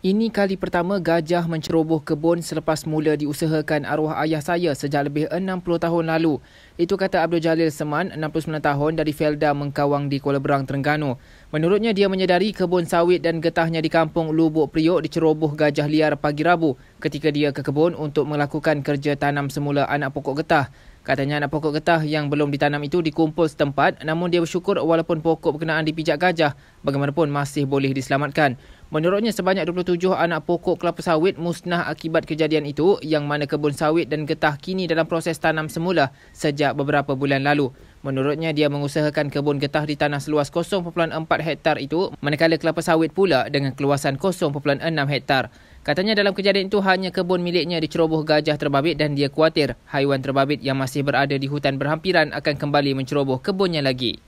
Ini kali pertama gajah menceroboh kebun selepas mula diusahakan arwah ayah saya sejak lebih 60 tahun lalu. Itu kata Abdul Jalil Seman, 69 tahun dari Felda Mengkawang di Kuala Berang, Terengganu. Menurutnya dia menyedari kebun sawit dan getahnya di kampung Lubuk Priok diceroboh gajah liar pagi Rabu ketika dia ke kebun untuk melakukan kerja tanam semula anak pokok getah. Katanya anak pokok getah yang belum ditanam itu dikumpul setempat namun dia bersyukur walaupun pokok berkenaan dipijak gajah bagaimanapun masih boleh diselamatkan. Menurutnya sebanyak 27 anak pokok kelapa sawit musnah akibat kejadian itu yang mana kebun sawit dan getah kini dalam proses tanam semula sejak beberapa bulan lalu. Menurutnya dia mengusahakan kebun getah di tanah seluas 0.4 hektar itu manakala kelapa sawit pula dengan keluasan 0.6 hektar. Katanya dalam kejadian itu hanya kebun miliknya diceroboh gajah terbabit dan dia khuatir haiwan terbabit yang masih berada di hutan berhampiran akan kembali menceroboh kebunnya lagi.